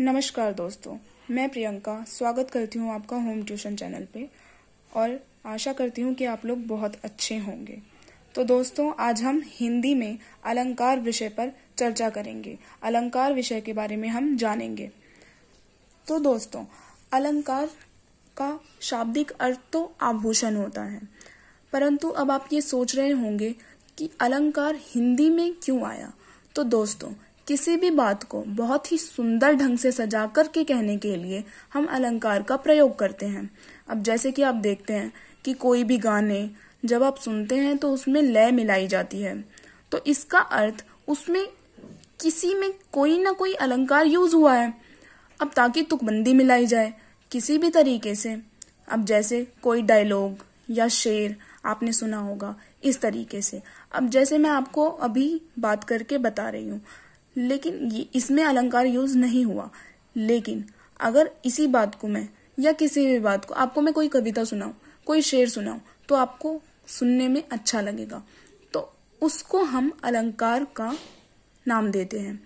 नमस्कार दोस्तों मैं प्रियंका स्वागत करती हूँ आपका होम ट्यूशन चैनल पे और आशा करती हूँ कि आप लोग बहुत अच्छे होंगे तो दोस्तों आज हम हिंदी में अलंकार विषय पर चर्चा करेंगे अलंकार विषय के बारे में हम जानेंगे तो दोस्तों अलंकार का शाब्दिक अर्थ तो आभूषण होता है परंतु अब आप ये सोच रहे होंगे कि अलंकार हिंदी में क्यों आया तो दोस्तों किसी भी बात को बहुत ही सुंदर ढंग से सजा करके कहने के लिए हम अलंकार का प्रयोग करते हैं अब जैसे कि आप देखते हैं कि कोई भी गाने जब आप सुनते हैं तो उसमें लय मिलाई जाती है तो इसका अर्थ उसमें किसी में कोई ना कोई अलंकार यूज हुआ है अब ताकि तुकबंदी मिलाई जाए किसी भी तरीके से अब जैसे कोई डायलॉग या शेर आपने सुना होगा इस तरीके से अब जैसे मैं आपको अभी बात करके बता रही हूँ लेकिन ये इसमें अलंकार यूज नहीं हुआ लेकिन अगर इसी बात को मैं या किसी भी बात को आपको मैं कोई कविता सुनाऊं कोई शेर सुनाऊं तो आपको सुनने में अच्छा लगेगा तो उसको हम अलंकार का नाम देते हैं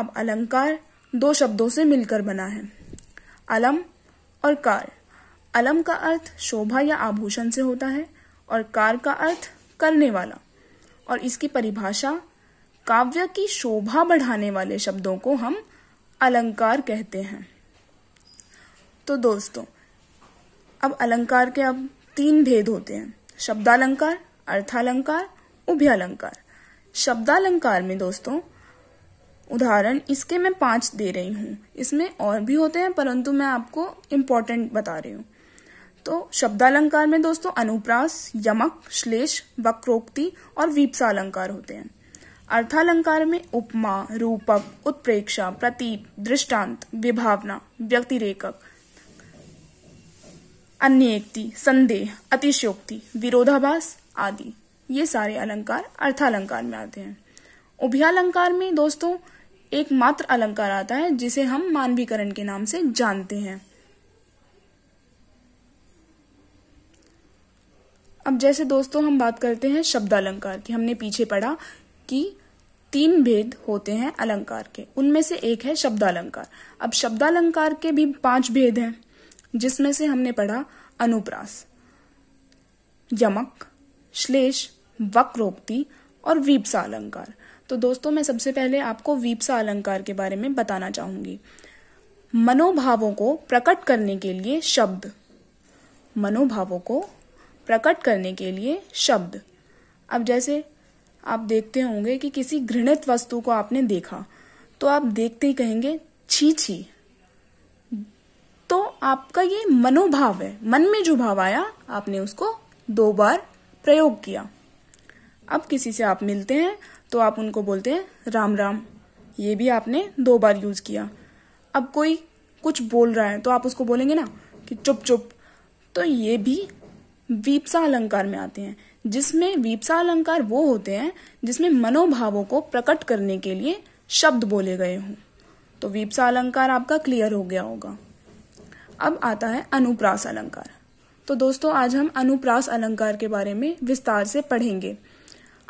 अब अलंकार दो शब्दों से मिलकर बना है अलम और कार अलम का अर्थ शोभा या आभूषण से होता है और कार का अर्थ करने वाला और इसकी परिभाषा काव्य की शोभा बढ़ाने वाले शब्दों को हम अलंकार कहते हैं तो दोस्तों अब अलंकार के अब तीन भेद होते हैं शब्दालंकार अर्थालंकार उभ्यालंकार शब्दालंकार में दोस्तों उदाहरण इसके मैं पांच दे रही हूं इसमें और भी होते हैं परंतु मैं आपको इंपॉर्टेंट बता रही हूं तो शब्दालंकार में दोस्तों अनुप्रास यमक श्लेष वक्रोक्ति और वीपसा अलंकार होते हैं अर्थालंकार में उपमा रूपक उत्प्रेक्षा प्रतीप दृष्टांत विभावना व्यक्तिरेखक अन्यक्ति संदेह अतिशयोक्ति विरोधाभास आदि ये सारे अलंकार अर्थालंकार में आते हैं उभयालंकार में दोस्तों एक मात्र अलंकार आता है जिसे हम मानवीकरण के नाम से जानते हैं अब जैसे दोस्तों हम बात करते हैं शब्द अलंकार की हमने पीछे पढ़ा कि तीन भेद होते हैं अलंकार के उनमें से एक है शब्दालंकार अब शब्दालंकार के भी पांच भेद हैं जिसमें से हमने पढ़ा अनुप्रास यमक श्लेष वक्रोक्ति और वीपसा अलंकार तो दोस्तों मैं सबसे पहले आपको वीपसा अलंकार के बारे में बताना चाहूंगी मनोभावों को प्रकट करने के लिए शब्द मनोभावों को प्रकट करने के लिए शब्द अब जैसे आप देखते होंगे कि किसी घृणित वस्तु को आपने देखा तो आप देखते ही कहेंगे छी छी तो आपका ये मनोभाव है मन में जो भाव आया आपने उसको दो बार प्रयोग किया अब किसी से आप मिलते हैं तो आप उनको बोलते हैं राम राम ये भी आपने दो बार यूज किया अब कोई कुछ बोल रहा है तो आप उसको बोलेंगे ना कि चुप चुप तो ये भी वीपसा अलंकार में आते हैं जिसमें वीपसा अलंकार वो होते हैं जिसमें मनोभावों को प्रकट करने के लिए शब्द बोले गए हों तो वीपसा अलंकार आपका क्लियर हो गया होगा अब आता है अनुप्रास अलंकार तो दोस्तों आज हम अनुप्रास अलंकार के बारे में विस्तार से पढ़ेंगे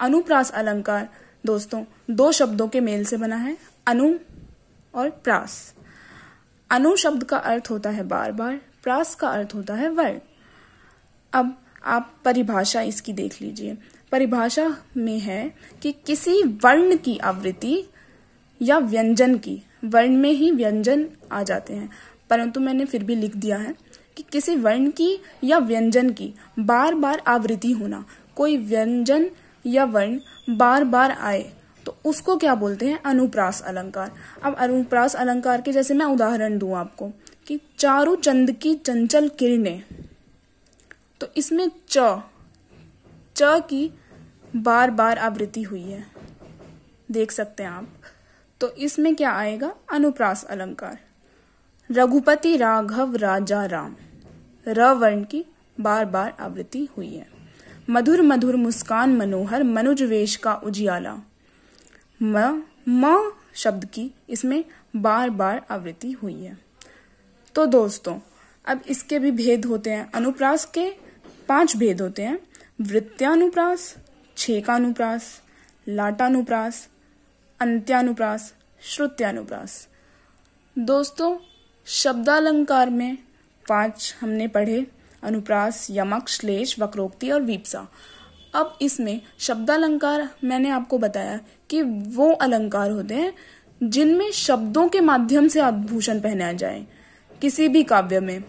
अनुप्रास अलंकार दोस्तों दो शब्दों के मेल से बना है अनु और प्रास अनु शब्द का अर्थ होता है बार बार प्रास का अर्थ होता है वर्ण अब आप परिभाषा इसकी देख लीजिए परिभाषा में है कि किसी वर्ण की आवृत्ति या व्यंजन की वर्ण में ही व्यंजन आ जाते हैं परंतु मैंने फिर भी लिख दिया है कि किसी वर्ण की या व्यंजन की बार बार आवृत्ति होना कोई व्यंजन या वर्ण बार बार आए तो उसको क्या बोलते हैं अनुप्रास अलंकार अब अनुप्रास अलंकार के जैसे मैं उदाहरण दूं आपको कि चारू चंद की चंचल किरणें तो इसमें च च की बार बार आवृत्ति हुई है देख सकते हैं आप तो इसमें क्या आएगा अनुप्रास अलंकार रघुपति राघव राजा राम र वर्ण की बार बार आवृत्ति हुई है मधुर मधुर मुस्कान मनोहर मनुज वेश का उजियाला म म शब्द की इसमें बार बार आवृत्ति हुई है तो दोस्तों अब इसके भी भेद होते हैं अनुप्रास के पांच भेद होते हैं वृत्यानुप्रास छेकानुप्रास लाटानुप्रास अंत्यानुप्रास श्रुत्यानुप्रास दोस्तों शब्दालंकार में पांच हमने पढ़े अनुप्रास यमक श्लेष वक्रोक्ति और वीपसा अब इसमें शब्दालंकार मैंने आपको बताया कि वो अलंकार होते हैं जिनमें शब्दों के माध्यम से आभूषण पहनाया जाए किसी भी काव्य में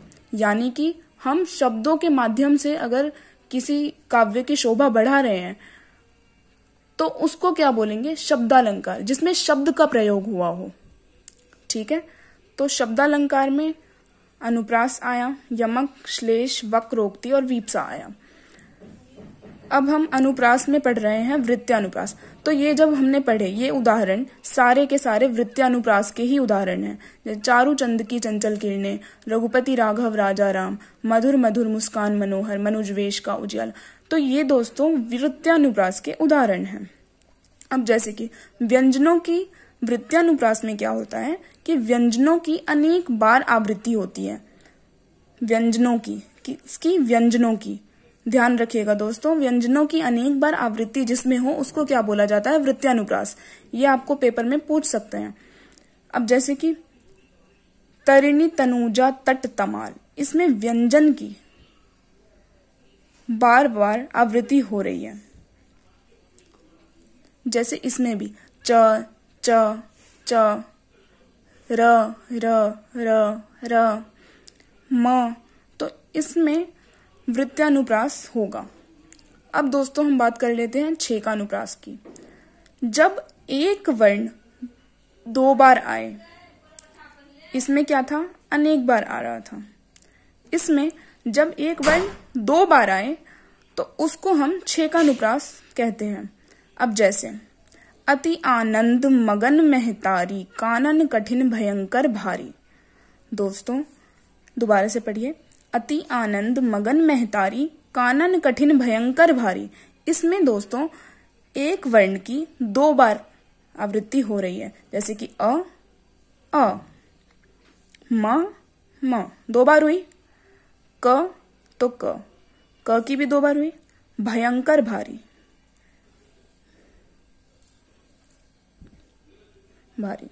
यानी कि हम शब्दों के माध्यम से अगर किसी काव्य की शोभा बढ़ा रहे हैं तो उसको क्या बोलेंगे शब्दालंकार जिसमें शब्द का प्रयोग हुआ हो ठीक है तो शब्दालंकार में अनुप्रास आया यमक श्लेष वक्रोक्ति और वीपसा आया अब हम अनुप्रास में पढ़ रहे हैं अनुप्रास तो ये जब हमने पढ़े ये उदाहरण सारे के सारे अनुप्रास के ही उदाहरण है चारू चंद की चंचल किरणें रघुपति राघव राजा राम मधुर मधुर मुस्कान मनोहर मनुजवेश का उज्याल तो ये दोस्तों वृत्त्यानुप्रास के उदाहरण हैं अब जैसे कि व्यंजनों की वृत्त्यानुप्रास में क्या होता है कि व्यंजनों की अनेक बार आवृत्ति होती है व्यंजनों की किसकी व्यंजनों की ध्यान रखिएगा दोस्तों व्यंजनों की अनेक बार आवृत्ति जिसमें हो उसको क्या बोला जाता है वृत्यानुप्रास ये आपको पेपर में पूछ सकते हैं अब जैसे कि तरिणी तनुजा तट तमाल इसमें व्यंजन की बार बार आवृत्ति हो रही है जैसे इसमें भी च च च र र र र म तो इसमें वृत्यानुप्रास होगा अब दोस्तों हम बात कर लेते हैं छे का अनुप्रास की जब एक वर्ण दो बार आए इसमें क्या था अनेक बार आ रहा था इसमें जब एक वर्ण दो बार आए तो उसको हम छे का अनुप्रास कहते हैं अब जैसे अति आनंद मगन महतारी कानन कठिन भयंकर भारी दोस्तों दोबारा से पढ़िए अति आनंद मगन महतारी कानन कठिन भयंकर भारी इसमें दोस्तों एक वर्ण की दो बार आवृत्ति हो रही है जैसे कि अ अ म म दो बार हुई क तो क क की भी दो बार हुई भयंकर भारी भारी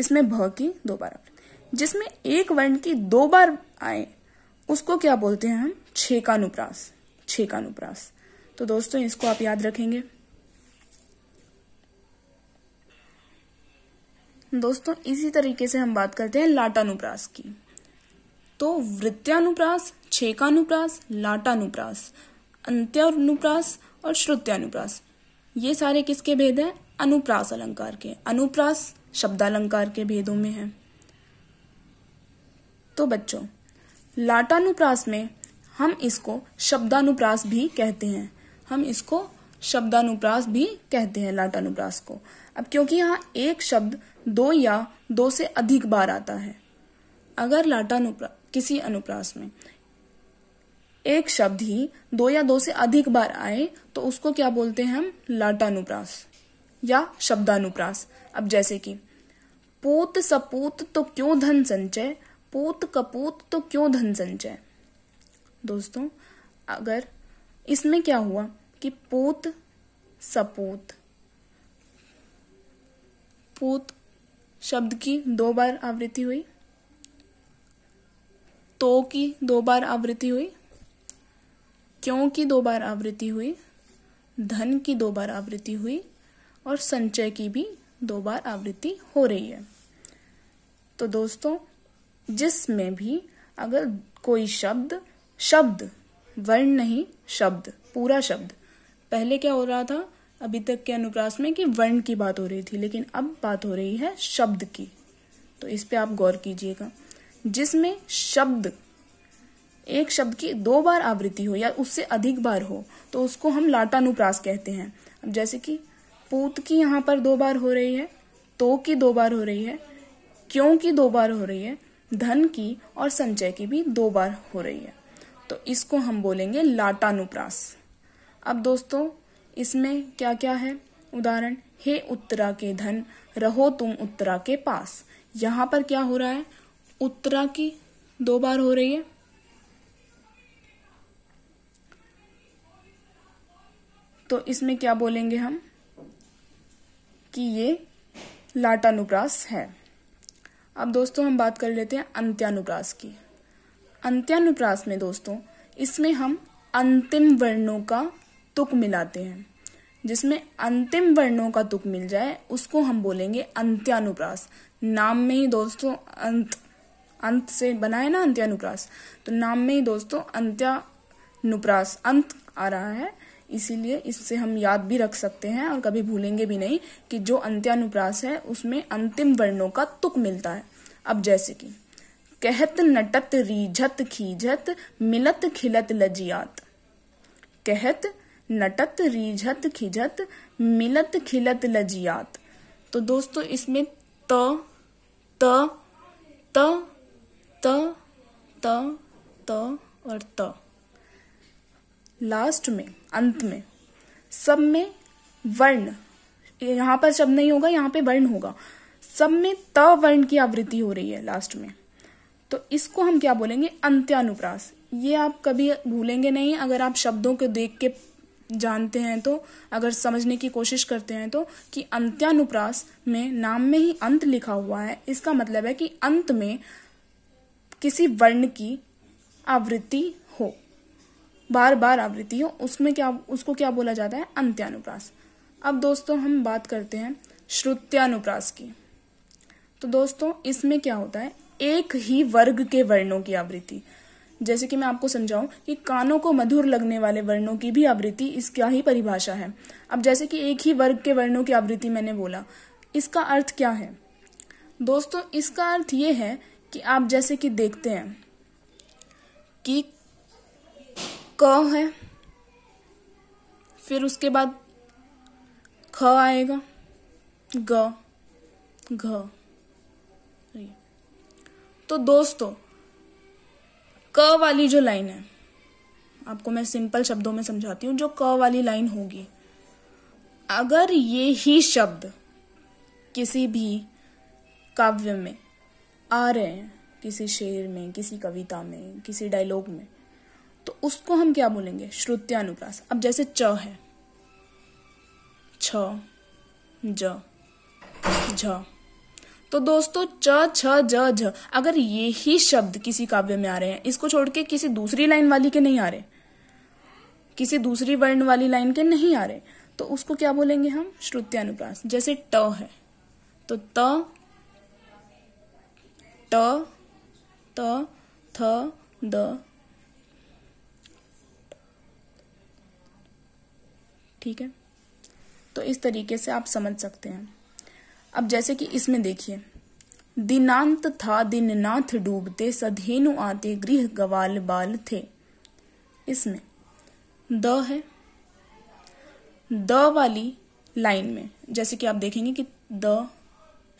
इसमें भ की दो बार आवृत्ति जिसमें एक वर्ण की दो बार आए उसको क्या बोलते हैं हम छेकानुप्रास छेकानुप्रास तो दोस्तों इसको आप याद रखेंगे दोस्तों इसी तरीके से हम बात करते हैं लाटानुप्रास की तो वृत्यानुप्रास छेकानुप्रास लाटानुप्रास अंत्यानुप्रास और श्रुत्यानुप्रास ये सारे किसके भेद हैं अनुप्रास अलंकार के अनुप्रास शब्दालंकार के भेदों में है तो बच्चों लाटानुप्रास में हम इसको शब्दानुप्रास भी कहते हैं हम इसको शब्दानुप्रास भी कहते हैं लाटानुप्रास को अब क्योंकि यहाँ एक शब्द दो या दो से अधिक बार आता है अगर लाटानुप्रा किसी अनुप्रास में एक शब्द ही दो या दो से अधिक बार आए तो उसको क्या बोलते हैं हम लाटानुप्रास या शब्दानुप्रास अब जैसे कि पोत सपूत तो क्यों धन संचय पूत कपूत तो क्यों धन संचय दोस्तों अगर इसमें क्या हुआ कि पूत सपूत पूत शब्द की दो बार आवृत्ति हुई तो की दो बार आवृत्ति हुई क्यों की दो बार आवृत्ति हुई धन की दो बार आवृत्ति हुई और संचय की भी दो बार आवृत्ति हो रही है तो दोस्तों जिसमें भी अगर कोई शब्द शब्द वर्ण नहीं शब्द पूरा शब्द पहले क्या हो रहा था अभी तक के अनुप्रास में कि वर्ण की बात हो रही थी लेकिन अब बात हो रही है शब्द की तो इस पे आप गौर कीजिएगा जिसमें शब्द एक शब्द की दो बार आवृत्ति हो या उससे अधिक बार हो तो उसको हम लाटानुप्रास कहते हैं अब जैसे कि पूत की यहां पर दो बार हो रही है तो की दो बार हो रही है क्यों की दो बार हो रही है धन की और संचय की भी दो बार हो रही है तो इसको हम बोलेंगे लाटानुप्रास अब दोस्तों इसमें क्या क्या है उदाहरण हे उत्तरा के धन रहो तुम उत्तरा के पास यहाँ पर क्या हो रहा है उत्तरा की दो बार हो रही है तो इसमें क्या बोलेंगे हम कि ये लाटानुप्रास है अब दोस्तों हम बात कर लेते हैं अंत्यानुप्रास की अंत्यानुप्रास में दोस्तों इसमें हम अंतिम वर्णों का तुक मिलाते हैं जिसमें अंतिम वर्णों का तुक मिल जाए उसको हम बोलेंगे अंत्यानुप्रास नाम में ही दोस्तों अंत अंत से बना है ना अंत्यानुप्रास तो नाम में ही दोस्तों अंत्यानुप्रास अंत आ रहा है इसीलिए इससे हम याद भी रख सकते हैं और कभी भूलेंगे भी नहीं कि जो अंत्यानुप्रास है उसमें अंतिम वर्णों का तुक मिलता है अब जैसे कि कहत नटत रीझत खीझत मिलत खिलत लजियात कहत नटत रीझत खिझत मिलत खिलत लजियात तो दोस्तों इसमें त त त त त त और त लास्ट में अंत में सब में वर्ण यहाँ पर शब्द नहीं होगा यहाँ पे वर्ण होगा सब में त वर्ण की आवृत्ति हो रही है लास्ट में तो इसको हम क्या बोलेंगे अंत्यानुप्रास ये आप कभी भूलेंगे नहीं अगर आप शब्दों को देख के जानते हैं तो अगर समझने की कोशिश करते हैं तो कि अंत्यानुप्रास में नाम में ही अंत लिखा हुआ है इसका मतलब है कि अंत में किसी वर्ण की आवृत्ति बार बार आवृत्ति हो उसमें क्या उसको क्या बोला जाता है अंत्यानुप्रास अब दोस्तों हम बात करते हैं श्रुत्यानुप्रास की तो दोस्तों इसमें क्या होता है एक ही वर्ग के वर्णों की आवृत्ति जैसे कि मैं आपको समझाऊं कि कानों को मधुर लगने वाले वर्णों की भी आवृत्ति इसका ही परिभाषा है अब जैसे कि एक ही वर्ग के वर्णों की आवृत्ति मैंने बोला इसका अर्थ क्या है दोस्तों इसका अर्थ ये है कि आप जैसे कि देखते हैं कि क है फिर उसके बाद ख आएगा ग घ तो दोस्तों क वाली जो लाइन है आपको मैं सिंपल शब्दों में समझाती हूँ जो क वाली लाइन होगी अगर ये ही शब्द किसी भी काव्य में आ रहे हैं किसी शेर में किसी कविता में किसी डायलॉग में तो उसको हम क्या बोलेंगे श्रुत्यानुप्रास अब जैसे च है छ ज तो दोस्तों च छ ज झ अगर ये ही शब्द किसी काव्य में आ रहे हैं इसको छोड़ के किसी दूसरी लाइन वाली के नहीं आ रहे किसी दूसरी वर्ण वाली लाइन के नहीं आ रहे तो उसको क्या बोलेंगे हम श्रुत्यानुप्रास जैसे ट है तो त ट त थ द ठीक है तो इस तरीके से आप समझ सकते हैं अब जैसे कि इसमें देखिए दिनांत था दिन नाथ डूबते सधेनु आते गृह गवाल बाल थे इसमें द है द वाली लाइन में जैसे कि आप देखेंगे कि द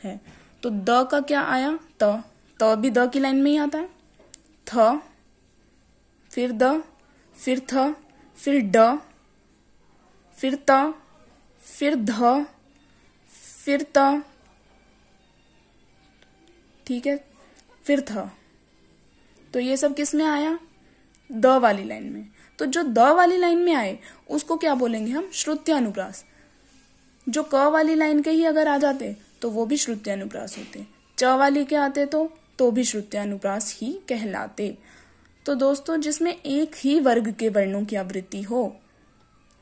है तो द का क्या आया त त भी द की लाइन में ही आता है थ फिर द फिर थ फिर ड फिर त फिर ध फिर त ठीक है फिर थ तो ये सब किस में आया द वाली लाइन में तो जो द वाली लाइन में आए उसको क्या बोलेंगे हम अनुप्रास जो क वाली लाइन के ही अगर आ जाते तो वो भी अनुप्रास होते च वाली के आते तो तो भी श्रुत्यानुप्रास ही कहलाते तो दोस्तों जिसमें एक ही वर्ग के वर्णों की आवृत्ति हो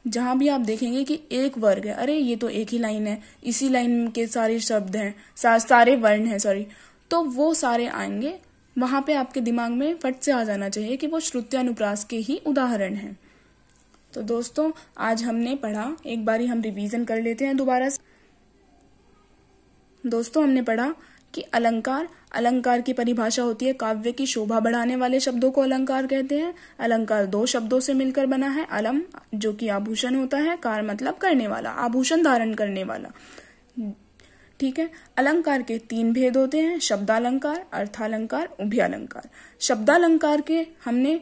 जहां भी आप देखेंगे कि एक वर्ग है अरे ये तो एक ही लाइन है इसी लाइन के सारे शब्द हैं सारे वर्ण हैं सॉरी तो वो सारे आएंगे वहां पे आपके दिमाग में फट से आ जाना चाहिए कि वो श्रुत्यानुप्रास के ही उदाहरण हैं तो दोस्तों आज हमने पढ़ा एक बारी हम रिवीजन कर लेते हैं दोबारा दोस्तों हमने पढ़ा कि अलंकार अलंकार की परिभाषा होती है काव्य की शोभा बढ़ाने वाले शब्दों को अलंकार कहते हैं अलंकार दो शब्दों से मिलकर बना है अलम जो कि आभूषण होता है कार मतलब करने वाला आभूषण धारण करने वाला ठीक है अलंकार के तीन भेद होते हैं शब्दालंकार अर्थालंकार उभ्यालंकार शब्दालंकार के हमने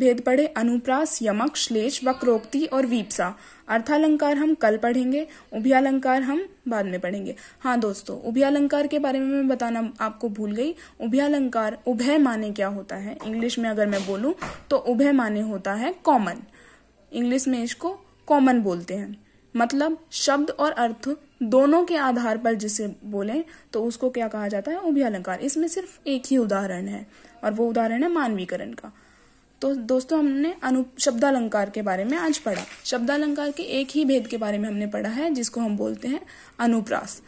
भेद पढ़े अनुप्रास यमक श्लेष वक्रोक्ति और वीपसा अर्थालंकार हम कल पढ़ेंगे उभ्यालंकार हम बाद में पढ़ेंगे हाँ दोस्तों उभयालंकार के बारे में मैं बताना आपको भूल गई उभयालंकार उभय माने क्या होता है इंग्लिश में अगर मैं बोलूँ तो उभय माने होता है कॉमन इंग्लिश में इसको कॉमन बोलते हैं मतलब शब्द और अर्थ दोनों के आधार पर जिसे बोले तो उसको क्या कहा जाता है उभ्यालंकार इसमें सिर्फ एक ही उदाहरण है और वो उदाहरण है मानवीकरण का तो दोस्तों हमने अनु शब्दालंकार के बारे में आज पढ़ा शब्दालंकार के एक ही भेद के बारे में हमने पढ़ा है जिसको हम बोलते हैं अनुप्रास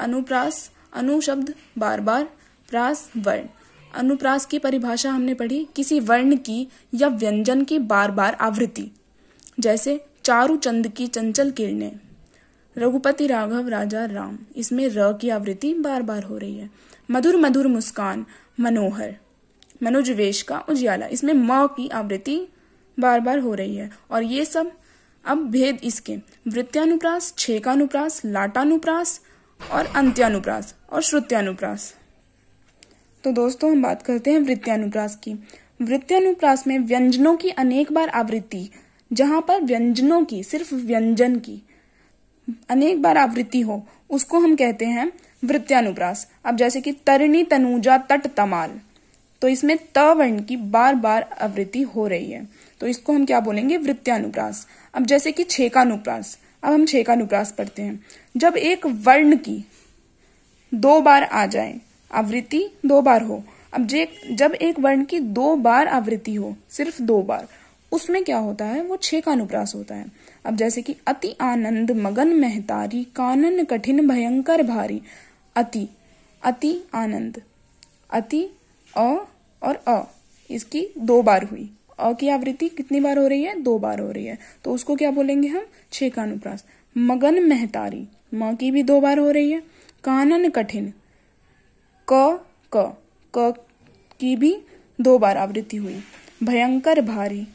अनुप्रास अनुशब्द बार बार प्रास वर्ण अनुप्रास की परिभाषा हमने पढ़ी किसी वर्ण की या व्यंजन की बार बार आवृत्ति जैसे चारू चंद की चंचल किरणें रघुपति राघव राजा राम इसमें र की आवृत्ति बार बार हो रही है मधुर मधुर मुस्कान मनोहर मनोजवेश का उजियाला इसमें म की आवृत्ति बार बार हो रही है और ये सब अब भेद इसके वृत्त्यानुप्रास छेकानुप्रास लाटानुप्रास और अंत्यानुप्रास और श्रुत्यानुप्रास तो दोस्तों हम बात करते हैं वृत्यानुप्रास की वृत्तानुप्रास में व्यंजनों की अनेक बार आवृत्ति जहां पर व्यंजनों की सिर्फ व्यंजन की अनेक बार आवृत्ति हो उसको हम कहते हैं वृत्तानुप्रास अब जैसे कि तरणी तनुजा तट तमाल तो इसमें त वर्ण की बार बार आवृत्ति हो रही है तो इसको हम क्या बोलेंगे वृत्त्यानुप्रास अब जैसे कि छेकानुप्रास अब हम छेकानुप्रास पढ़ते हैं जब एक वर्ण की दो बार आ जाए आवृत्ति दो बार हो अब जे जब एक वर्ण की दो बार आवृत्ति हो सिर्फ दो बार उसमें क्या होता है वो छे का अनुप्रास होता है अब जैसे कि अति आनंद मगन महतारी कानन कठिन भयंकर भारी अति अति आनंद अति और और अ इसकी दो बार हुई अ की आवृत्ति कितनी बार हो रही है दो बार हो रही है तो उसको क्या बोलेंगे हम छे का अनुप्रास मगन महतारी म की भी दो बार हो रही है कानन कठिन क क क की भी दो बार आवृत्ति हुई भयंकर भारी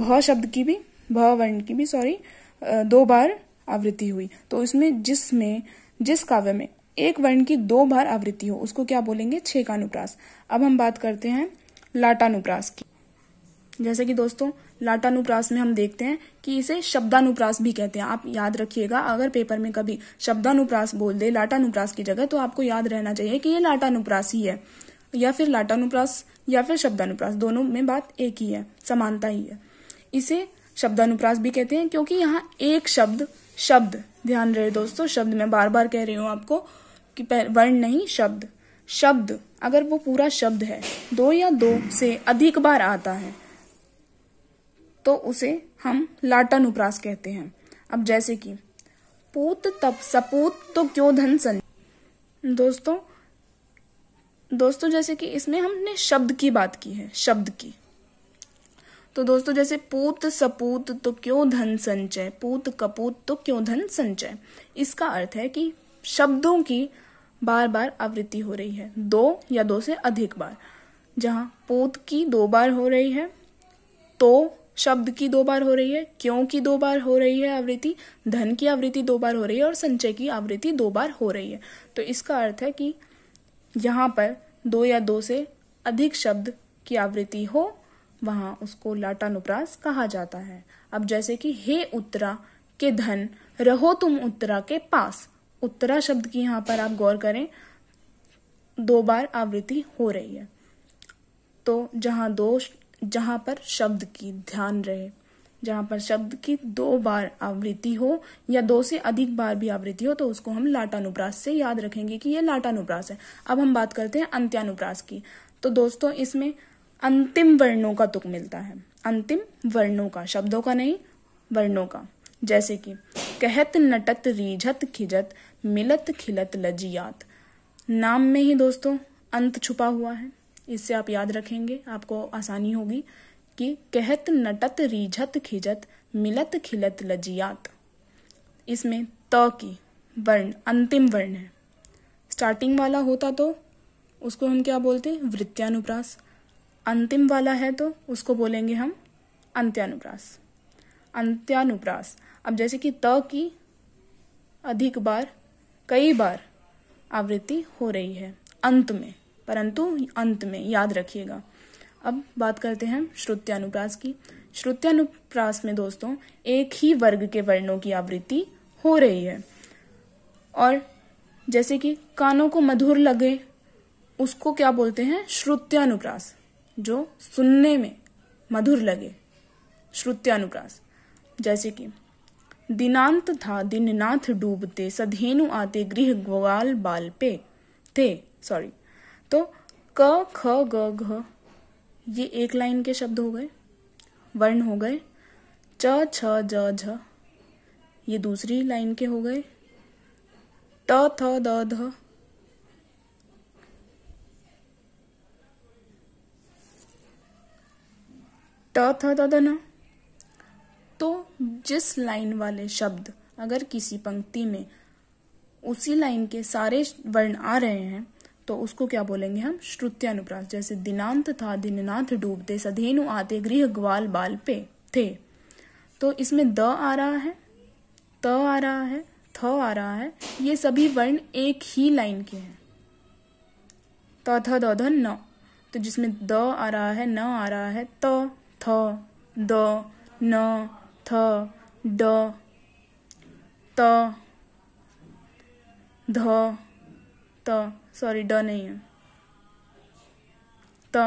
भ शब्द की भी भ वर्ण की भी सॉरी दो बार आवृत्ति हुई तो इसमें जिसमें जिस काव्य में एक वर्ण की दो बार आवृत्ति हो उसको क्या बोलेंगे अनुप्रास अब हम बात करते हैं लाटानुप्रास की जैसे कि दोस्तों लाटानुप्रास में हम देखते हैं कि इसे शब्दानुप्रास भी कहते हैं आप याद रखिएगा अगर पेपर में कभी शब्दानुप्रास बोल दे लाटानुप्रास की जगह तो आपको याद रहना चाहिए कि ये लाटानुप्रास ही है या फिर लाटानुप्रास या फिर शब्दानुप्रास दोनों में बात एक ही है समानता ही है इसे शब्दानुप्रास भी कहते हैं क्योंकि यहाँ एक शब्द शब्द ध्यान रहे दोस्तों शब्द मैं बार बार कह रही हूँ आपको कि वर्ण नहीं शब्द शब्द अगर वो पूरा शब्द है दो या दो से अधिक बार आता है तो उसे हम लाटानुप्रास कहते हैं अब जैसे कि पूत तप सपूत तो क्यों धन सन दोस्तों दोस्तों जैसे कि इसमें हमने शब्द की बात की है शब्द की तो दोस्तों जैसे पूत सपूत तो क्यों धन संचय पूत कपूत तो क्यों धन संचय इसका अर्थ है कि शब्दों की बार बार आवृत्ति हो रही है दो या दो से अधिक बार जहाँ पोत की दो बार हो रही है तो शब्द की दो बार हो रही है क्यों की दो बार हो रही है आवृत्ति धन की आवृत्ति दो बार हो रही है और संचय की आवृत्ति दो बार हो रही है तो इसका अर्थ है कि यहाँ पर दो या दो से अधिक शब्द की आवृत्ति हो वहाँ उसको लाटानुप्रास कहा जाता है अब जैसे कि हे उत्तरा के धन रहो तुम उत्तरा के पास उत्तरा शब्द की यहाँ पर आप गौर करें दो बार आवृत्ति हो रही है तो जहाँ दो जहाँ पर शब्द की ध्यान रहे जहाँ पर शब्द की दो बार आवृत्ति हो या दो से अधिक बार भी आवृत्ति हो तो उसको हम लाटानुप्रास से याद रखेंगे कि यह लाटानुप्रास है अब हम बात करते हैं अंत्यानुप्रास की तो दोस्तों इसमें अंतिम वर्णों का तुक मिलता है अंतिम वर्णों का शब्दों का नहीं वर्णों का जैसे कि कहत नटत रीझत खिजत मिलत खिलत लजियात नाम में ही दोस्तों अंत छुपा हुआ है इससे आप याद रखेंगे आपको आसानी होगी कि कहत नटत रिझत खिजत मिलत खिलत लजियात इसमें त की वर्ण अंतिम वर्ण है स्टार्टिंग वाला होता तो उसको हम क्या बोलते हैं वृत्यानुप्रास अंतिम वाला है तो उसको बोलेंगे हम अंत्यानुप्रास अंत्यानुप्रास अब जैसे कि त की अधिक बार कई बार आवृत्ति हो रही है अंत में परंतु अंत में याद रखिएगा अब बात करते हैं श्रुत्यानुप्रास की श्रुत्यानुप्रास में दोस्तों एक ही वर्ग के वर्णों की आवृत्ति हो रही है और जैसे कि कानों को मधुर लगे उसको क्या बोलते हैं श्रुत्यानुप्रास जो सुनने में मधुर लगे श्रुत्यानुप्रास जैसे कि दिनांत था दिननाथ डूबते सधेनु आते गृह ग्वाल बाल पे थे सॉरी तो क ख ग घ ये एक लाइन के शब्द हो गए वर्ण हो गए च छ ज झ ये दूसरी लाइन के हो गए त थ द ध ट थ द न तो जिस लाइन वाले शब्द अगर किसी पंक्ति में उसी लाइन के सारे वर्ण आ रहे हैं तो उसको क्या बोलेंगे हम अनुप्रास जैसे दिनांत था दिननाथ डूबते सधेनु आते गृह ग्वाल बाल पे थे तो इसमें द आ रहा है त आ रहा है थ आ रहा है ये सभी वर्ण एक ही लाइन के हैं त थ द ध न तो जिसमें द आ रहा है न आ रहा है त थ द न थ ड त ध त सॉरी ड नहीं है त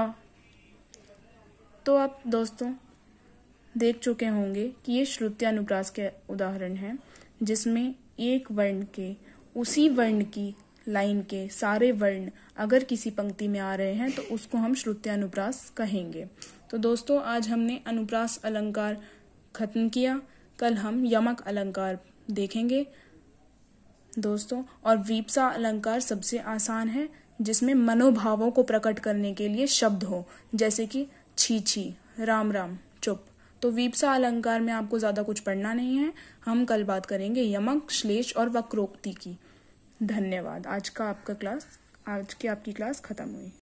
तो आप दोस्तों देख चुके होंगे कि ये श्रुत्यानुप्रास के उदाहरण हैं जिसमें एक वर्ण के उसी वर्ण की लाइन के सारे वर्ण अगर किसी पंक्ति में आ रहे हैं तो उसको हम श्रुत्यानुप्रास कहेंगे तो दोस्तों आज हमने अनुप्रास अलंकार ख़त्म किया कल हम यमक अलंकार देखेंगे दोस्तों और वीपसा अलंकार सबसे आसान है जिसमें मनोभावों को प्रकट करने के लिए शब्द हो जैसे कि छी छी राम राम चुप तो वीपसा अलंकार में आपको ज़्यादा कुछ पढ़ना नहीं है हम कल बात करेंगे यमक श्लेष और वक्रोक्ति की धन्यवाद आज का आपका क्लास आज की आपकी क्लास खत्म हुई